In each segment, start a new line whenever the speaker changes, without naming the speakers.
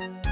Thank you.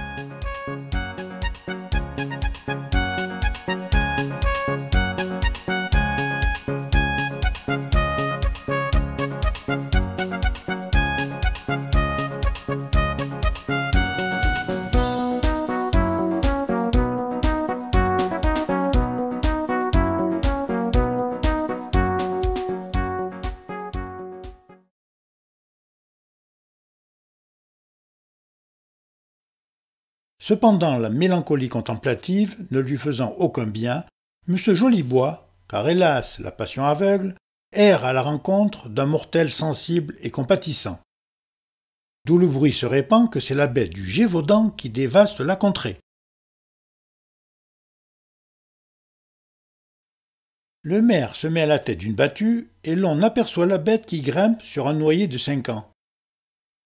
Cependant,
la mélancolie contemplative ne lui faisant aucun bien, M. Jolibois, car hélas la passion aveugle, erre à la rencontre d'un mortel sensible et compatissant. D'où le bruit se répand que c'est la bête du Gévaudan qui dévaste la contrée. Le maire se met à la tête d'une battue et l'on aperçoit la bête qui grimpe sur un noyer de cinq ans.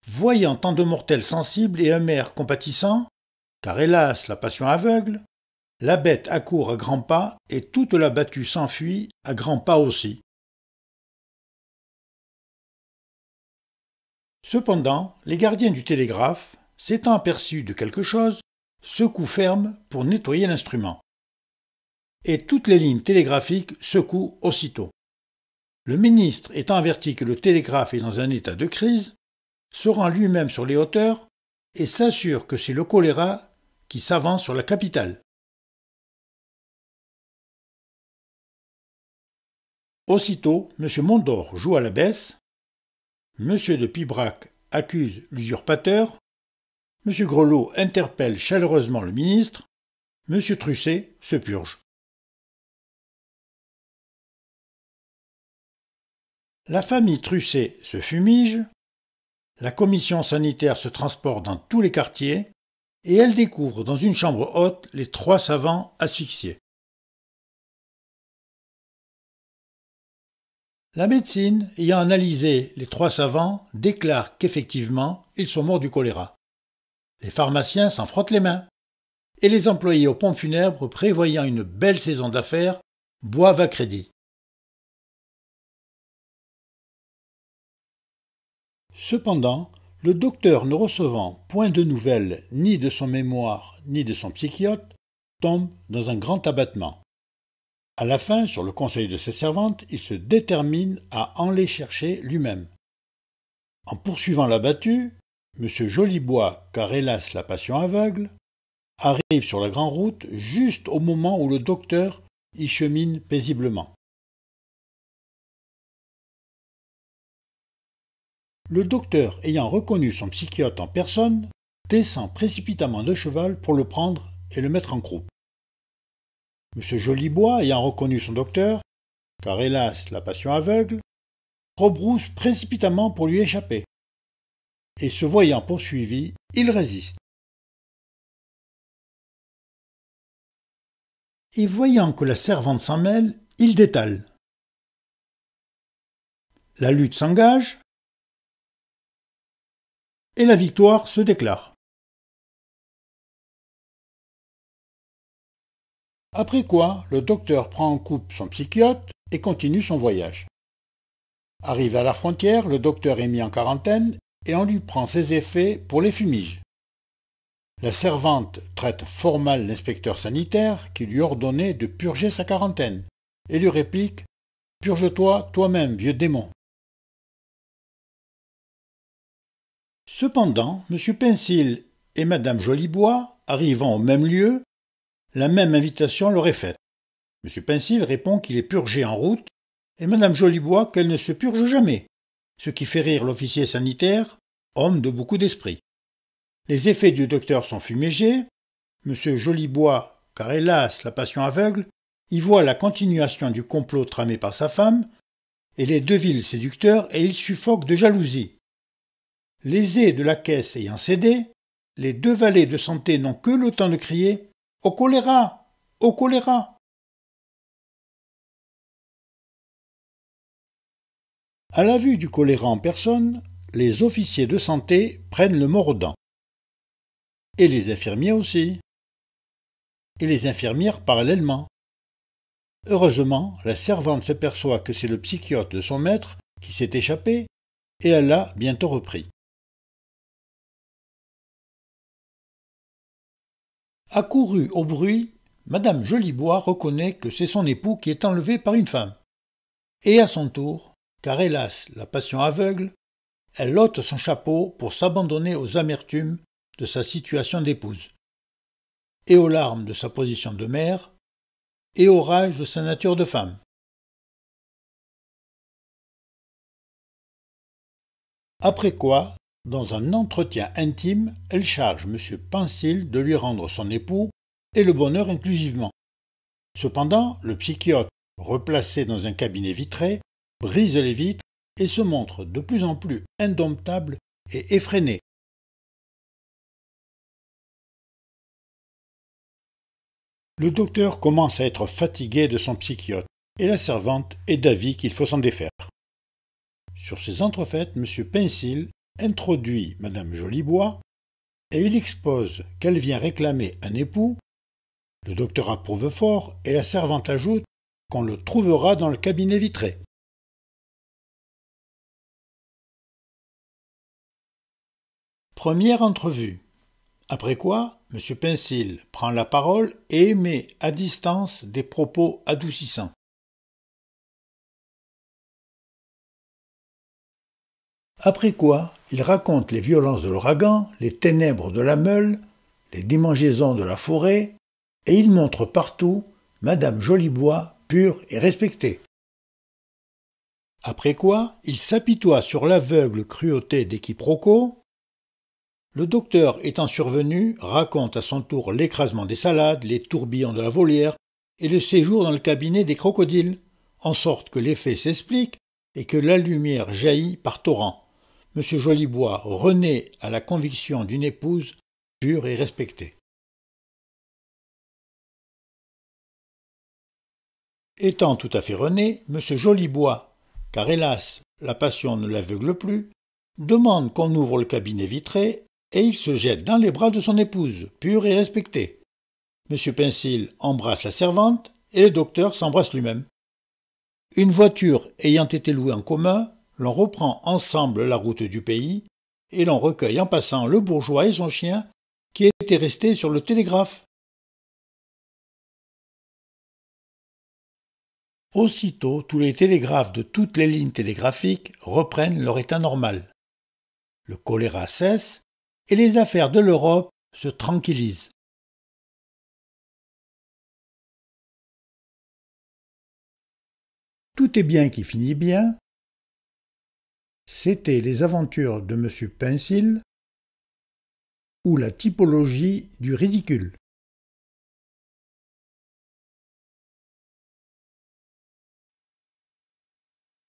Voyant tant de mortels sensibles et un maire compatissant, car hélas la passion aveugle, la bête accourt à grands pas et toute la battue s'enfuit
à grands pas aussi.
Cependant, les gardiens du télégraphe, s'étant aperçus de quelque chose, secouent ferme pour nettoyer l'instrument. Et toutes les lignes télégraphiques secouent aussitôt. Le ministre étant averti que le télégraphe est dans un état de crise, se rend lui-même sur les hauteurs et s'assure que c'est le choléra
qui s'avance sur la capitale.
Aussitôt, M. Mondor joue à la baisse, M. de Pibrac accuse l'usurpateur, M. Grelot interpelle chaleureusement le ministre, M. Trusset se purge. La famille Trusset se fumige, la commission sanitaire se transporte dans tous les quartiers, et elle découvre dans une chambre haute les trois savants asphyxiés. La médecine, ayant analysé les trois savants, déclare qu'effectivement, ils sont morts du choléra. Les pharmaciens s'en frottent les mains. Et les employés aux pompes funèbres, prévoyant une belle saison d'affaires, boivent à crédit. Cependant, le docteur ne recevant point de nouvelles ni de son mémoire ni de son psychiote, tombe dans un grand abattement. À la fin, sur le conseil de ses servantes, il se détermine à en les chercher lui-même. En poursuivant la battue, M. Jolibois, car hélas la passion aveugle, arrive sur la grande route juste au moment où le docteur y chemine paisiblement. le docteur ayant reconnu son psychiatre en personne, descend précipitamment de cheval pour le prendre et le mettre en croupe. M. Jolibois ayant reconnu son docteur, car hélas la passion aveugle, rebrousse précipitamment pour lui échapper. Et se voyant poursuivi, il résiste.
Et voyant que la servante s'en mêle, il détale. La lutte s'engage, et la victoire se déclare.
Après quoi, le docteur prend en coupe son psychiote et continue son voyage. Arrivé à la frontière, le docteur est mis en quarantaine et on lui prend ses effets pour les fumiges. La servante traite fort mal l'inspecteur sanitaire qui lui ordonnait de purger sa quarantaine et lui réplique ⁇ Purge-toi toi-même, vieux démon !⁇ Cependant, M. Pinsil et Mme Jolibois, arrivant au même lieu, la même invitation leur est faite. M. Pinsil répond qu'il est purgé en route et Mme Jolibois qu'elle ne se purge jamais, ce qui fait rire l'officier sanitaire, homme de beaucoup d'esprit. Les effets du docteur sont fumégés. M. Jolibois, car hélas, la passion aveugle, y voit la continuation du complot tramé par sa femme, et les deux villes séducteurs, et il suffoque de jalousie. Les ais de la caisse ayant cédé, les deux valets de santé n'ont que le temps de crier Au choléra Au choléra À la vue du choléra en personne, les officiers de santé prennent le mordant. Et les infirmiers aussi. Et les infirmières parallèlement. Heureusement, la servante s'aperçoit que c'est le psychiote de son maître qui s'est échappé, et elle l'a bientôt repris. Accourue au bruit, Madame Jolibois reconnaît que c'est son époux qui est enlevé par une femme. Et à son tour, car hélas, la passion aveugle, elle ôte son chapeau pour s'abandonner aux amertumes de sa situation d'épouse, et aux larmes de sa position de mère, et aux rage de sa nature de femme. Après quoi, dans un entretien intime, elle charge M. Pensil de lui rendre son époux et le bonheur inclusivement. Cependant, le psychiote, replacé dans un cabinet vitré, brise les vitres et se montre de plus en plus indomptable
et effréné.
Le docteur commence à être fatigué de son psychiote et la servante est d'avis qu'il faut s'en défaire. Sur ces entrefaites, M. Pensil introduit Madame Jolibois et il expose qu'elle vient réclamer un époux. Le docteur approuve fort et la servante ajoute qu'on le trouvera
dans le cabinet vitré.
Première entrevue. Après quoi, M. Pincil prend la parole et émet à distance des propos adoucissants.
Après quoi,
il raconte les violences de l'ouragan, les ténèbres de la meule, les démangeaisons de la forêt, et il montre partout Madame Jolibois pure et respectée. Après quoi, il s'apitoie sur l'aveugle cruauté des quiproquos. Le docteur étant survenu, raconte à son tour l'écrasement des salades, les tourbillons de la volière et le séjour dans le cabinet des crocodiles, en sorte que l'effet s'explique et que la lumière jaillit par torrents. M. Jolibois renaît à la conviction d'une épouse pure et respectée.
Étant tout à fait
rené, M. Jolibois, car hélas, la passion ne l'aveugle plus, demande qu'on ouvre le cabinet vitré et il se jette dans les bras de son épouse, pure et respectée. M. Pincil embrasse la servante et le docteur s'embrasse lui-même. Une voiture ayant été louée en commun, l'on reprend ensemble la route du pays, et l'on recueille en passant le bourgeois et son chien, qui étaient restés sur le télégraphe.
Aussitôt,
tous les télégraphes de toutes les lignes télégraphiques reprennent leur état normal. Le choléra cesse et les affaires de l'Europe se tranquillisent. Tout est bien qui finit bien, c'était les aventures de M. Pinsil ou la typologie du ridicule.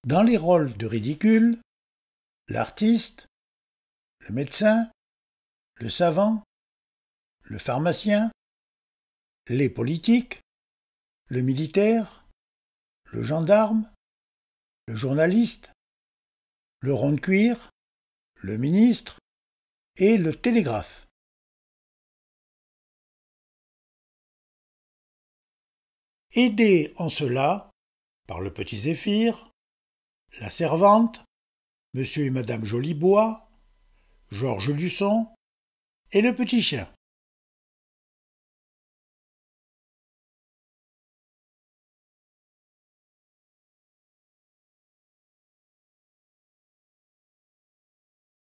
Dans les rôles de ridicule, l'artiste, le médecin, le savant, le pharmacien, les politiques, le militaire, le gendarme, le journaliste, le rond de cuir,
le ministre et le télégraphe.
Aidé en cela par le petit Zéphyr, la servante, monsieur et madame Jolibois, Georges Luçon et le petit chien.